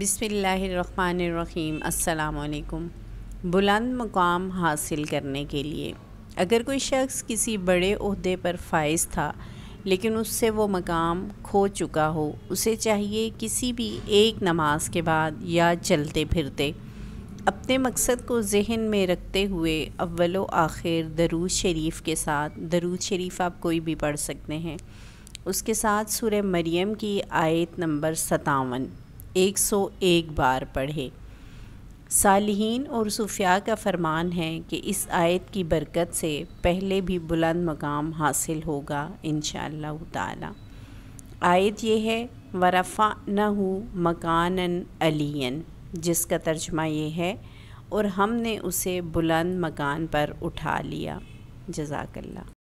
बिसमीम् अल्लाम बुलंद मकाम हासिल करने के लिए अगर कोई शख्स किसी बड़े अहदे पर फाइज था लेकिन उससे वो मकाम खो चुका हो उसे चाहिए किसी भी एक नमाज के बाद या चलते फिरते अपने मकसद को जहन में रखते हुए अव्वल आखिर दरूद शरीफ के साथ दरूद शरीफ आप कोई भी पढ़ सकते हैं उसके साथ सुर मरियम की आयत नंबर सतावन 101 बार पढ़े सालहीन और सुफिया का फरमान है कि इस आयत की बरकत से पहले भी बुलंद मकाम हासिल होगा इन ताला आयत यह है वरफ़ा न हो मकान अलियन जिसका तर्जमा यह है और हमने उसे बुलंद मकान पर उठा लिया जजाकल्ला